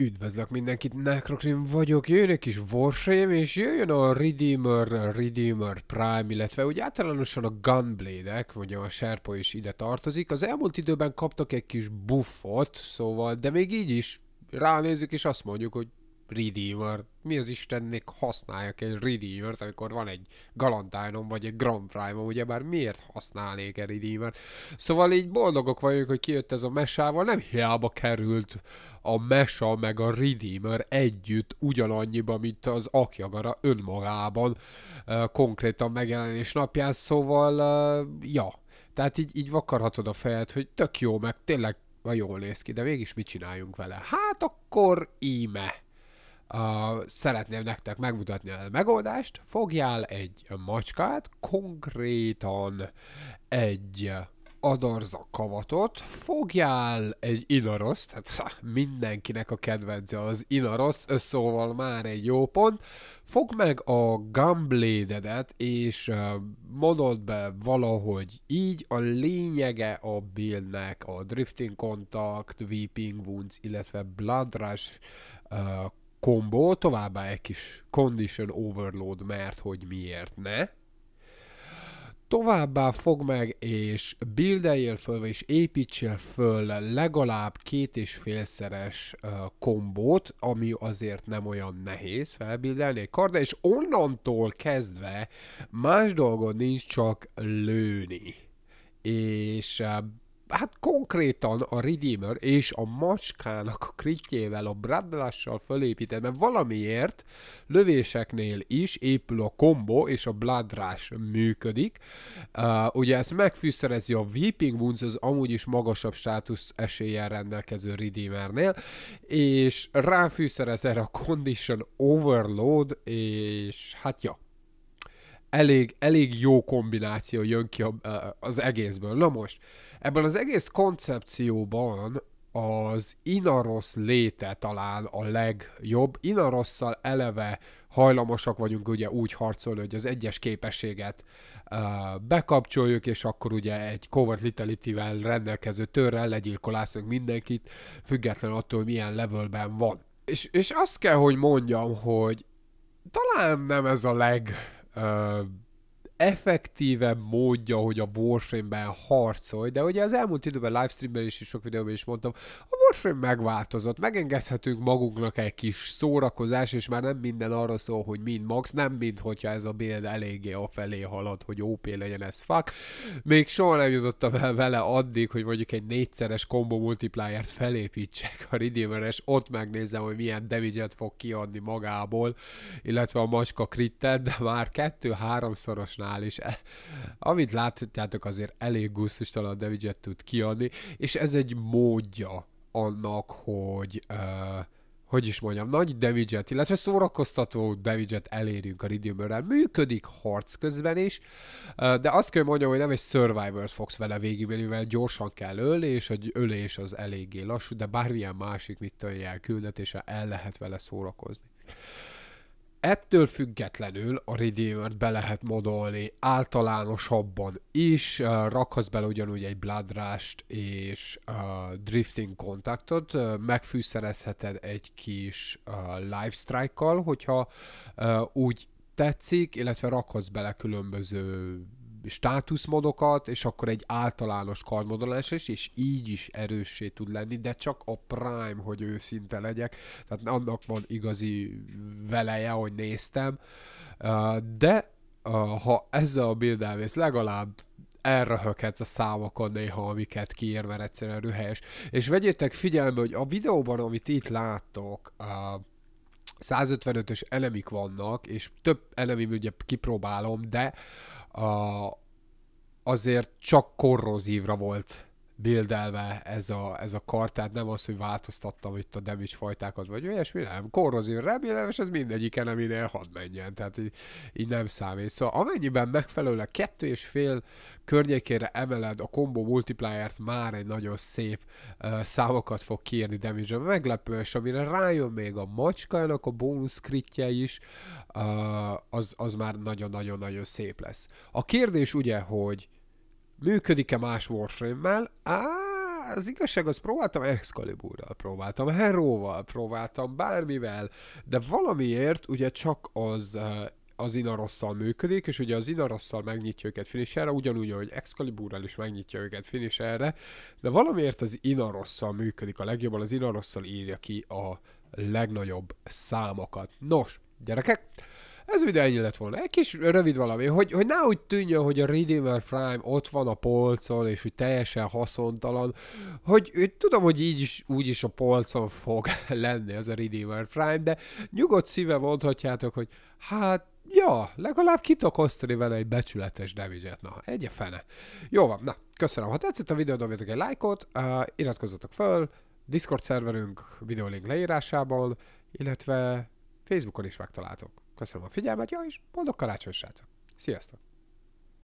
Üdvözlök mindenkit, Necrocrim vagyok, jön egy kis Warframe, és jöjjön a Redeemer, a Redeemer Prime, illetve úgy általánosan a Gunblade-ek, ugye a Sherpa is ide tartozik. Az elmúlt időben kaptak egy kis buffot, szóval, de még így is ránézzük, és azt mondjuk, hogy redeemer. Mi az Istennek használjak egy redeemer amikor van egy galantájnom vagy egy grand prime ugye már miért használnék egy redeemer Szóval így boldogok vagyunk, hogy kijött ez a mesával, nem hiába került a mesa meg a redeemer együtt ugyanannyiba, mint az Akjagara önmagában konkrétan megjelenés napján, szóval ja, tehát így, így vakarhatod a fejed, hogy tök jó, meg tényleg jól néz ki, de mégis mit csináljunk vele? Hát akkor íme a szeretném nektek megmutatni a megoldást. Fogjál egy macskát, konkrétan egy adarza kavatot, fogjál egy inaroszt, hát mindenkinek a kedvence az inaros, szóval már egy jó pont, fogd meg a gumblédedet, és mondod mondd be valahogy így, a lényege a buildnek a drifting contact, weeping wounds, illetve blood rush kombó, továbbá egy kis condition overload, mert hogy miért ne. Továbbá fog meg és bildeljél föl, és építsél föl legalább két és félszeres kombót, ami azért nem olyan nehéz felbildelni egy karda, és onnantól kezdve más dolgod nincs, csak lőni és hát konkrétan a Redeemer és a macskának a kritjével, a bradlással fölépített, mert valamiért lövéseknél is épül a combo és a bladrás működik. Uh, ugye ezt megfűszerezi a Weeping Wounds, az amúgy is magasabb státusz eséllyel rendelkező Redeemernél, és ráfűszerez erre a Condition Overload, és hát ja, elég, elég jó kombináció jön ki a, az egészből. Na most, ebben az egész koncepcióban az Inaros léte talán a legjobb. Inarosszal eleve hajlamosak vagyunk ugye úgy harcolni, hogy az egyes képességet uh, bekapcsoljuk, és akkor ugye egy covert literative rendelkező törrel legyilkolászunk mindenkit, független attól, hogy milyen levelben van. És, és azt kell, hogy mondjam, hogy talán nem ez a leg Uh, effektíve módja, hogy a Warframe-ben harcolj, de ugye az elmúlt időben livestreamben is, és sok videóban is mondtam, a Warframe megváltozott, megengedhetünk magunknak egy kis szórakozás, és már nem minden arra szól, hogy mind max, nem mind, hogyha ez a build eléggé a felé halad, hogy OP legyen ez fuck. Még soha nem jutottam el vele addig, hogy mondjuk egy négyszeres combo multiplier felépítsek a redeemer és ott megnézem, hogy milyen damage fog kiadni magából, illetve a macska krittet, de már kettő-háromszorosnál áll, és e, amit láthatjátok, azért elég gusztustalan Devidget tud kiadni, és ez egy módja annak, hogy uh, hogy is mondjam, nagy Devidget, illetve szórakoztató Devidget elérünk a redeemer Működik harc közben is, e- de azt kell mondjam, hogy nem egy survivor fogsz vele végigvenni, mert gyorsan kell ölni, és egy ölés az eléggé lassú, de bármilyen másik mit tudja küldetése, el lehet vele szórakozni. Ettől függetlenül a Redeemer-t be lehet modolni általánosabban is, rakhatsz bele ugyanúgy egy bladrást és uh, drifting kontaktot, megfűszerezheted egy kis uh, live strike-kal, hogyha uh, úgy tetszik, illetve rakhatsz bele különböző státuszmodokat, és akkor egy általános kardmodolás is, és így is erőssé tud lenni, de csak a Prime, hogy őszinte legyek, tehát annak van igazi veleje, hogy néztem, de ha ezzel a bildelmész legalább elröhöghetsz a számokon néha, amiket kiír, mert egyszerűen rühelyes. És vegyétek figyelme, hogy a videóban, amit itt láttok, 155-ös elemik vannak, és több elemim ugye kipróbálom, de uh, a, azért csak korrozívra volt bildelve ez a, ez a kar, tehát nem az, hogy változtattam itt a damage fajtákat, vagy olyasmi, nem, korrozív remélem, és ez mindegyiken, aminél hadd menjen, tehát így, így nem számít. Szóval amennyiben megfelelően kettő és fél környékére emeled a combo multipliert, már egy nagyon szép uh, számokat fog kiírni damage -re. meglepő, és amire rájön még a macskának a bónusz kritje is, uh, az, az már nagyon-nagyon-nagyon szép lesz. A kérdés ugye, hogy Működik-e más Warframe-mel? Á, az igazság, az próbáltam Excaliburral, próbáltam Heróval, próbáltam bármivel, de valamiért ugye csak az az Inarosszal működik, és ugye az Inarosszal megnyitja őket finisherre, ugyanúgy, ahogy Excaliburral is megnyitja őket finisherre, de valamiért az Inarosszal működik a legjobban, az Inarosszal írja ki a legnagyobb számokat. Nos, gyerekek, ez ugye ennyi lett volna. Egy kis rövid valami, hogy, hogy ne úgy tűnjön, hogy a Redeemer Prime ott van a polcon, és hogy teljesen haszontalan, hogy, hogy tudom, hogy így is, úgy is a polcon fog lenni az a Redeemer Prime, de nyugodt szíve mondhatjátok, hogy hát Ja, legalább osztani vele egy becsületes damage Na, egy a fene. Jó van, na, köszönöm. Ha tetszett a videó, dobjatok egy lájkot, uh, iratkozzatok föl, Discord szerverünk link leírásában, illetve Facebookon is megtaláltok. Köszönöm a figyelmet, ja, és boldog karácsony, srácok! Sziasztok!